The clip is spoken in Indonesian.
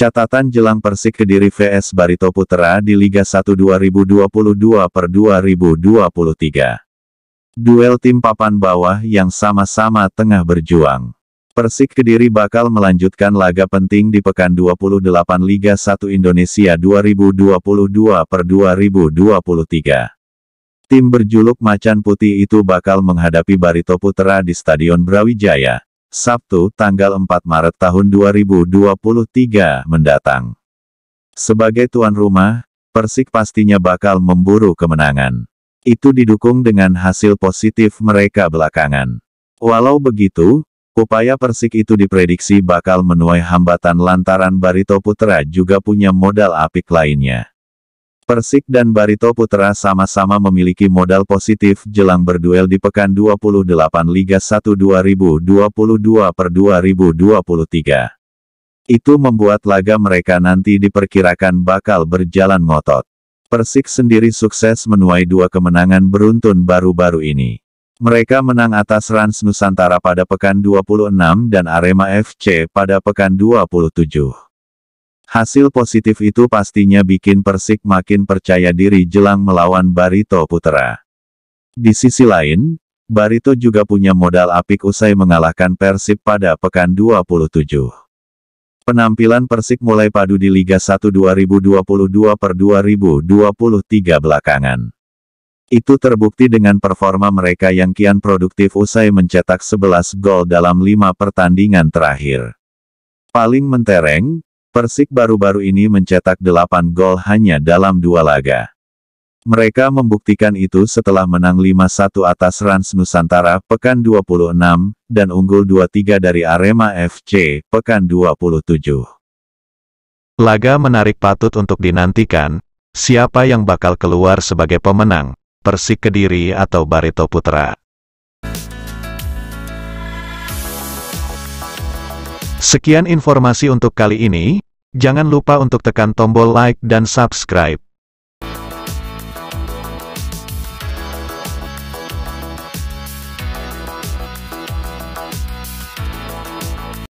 Catatan jelang Persik Kediri vs Barito Putra di Liga 1 2022 per 2023. Duel tim papan bawah yang sama-sama tengah berjuang. Persik Kediri bakal melanjutkan laga penting di pekan 28 Liga 1 Indonesia 2022 per 2023. Tim berjuluk Macan Putih itu bakal menghadapi Barito Putra di Stadion Brawijaya, Sabtu tanggal 4 Maret tahun 2023 mendatang. Sebagai tuan rumah, Persik pastinya bakal memburu kemenangan. Itu didukung dengan hasil positif mereka belakangan. Walau begitu, upaya Persik itu diprediksi bakal menuai hambatan lantaran Barito Putra juga punya modal apik lainnya. Persik dan Barito Putra sama-sama memiliki modal positif jelang berduel di pekan 28 Liga 1 2022 per 2023. Itu membuat laga mereka nanti diperkirakan bakal berjalan ngotot. Persik sendiri sukses menuai dua kemenangan beruntun baru-baru ini. Mereka menang atas Rans Nusantara pada pekan 26 dan Arema FC pada pekan 27. Hasil positif itu pastinya bikin Persik makin percaya diri jelang melawan Barito Putra. Di sisi lain, Barito juga punya modal apik usai mengalahkan Persib pada pekan 27. Penampilan Persik mulai padu di Liga 1 2022 per 2023 belakangan. Itu terbukti dengan performa mereka yang kian produktif usai mencetak 11 gol dalam 5 pertandingan terakhir. Paling mentereng, Persik baru-baru ini mencetak 8 gol hanya dalam dua laga. Mereka membuktikan itu setelah menang 5-1 atas Rans Nusantara pekan 26 dan unggul 2-3 dari Arema FC pekan 27. Laga menarik patut untuk dinantikan, siapa yang bakal keluar sebagai pemenang, Persik Kediri atau Barito Putra. Sekian informasi untuk kali ini, jangan lupa untuk tekan tombol like dan subscribe.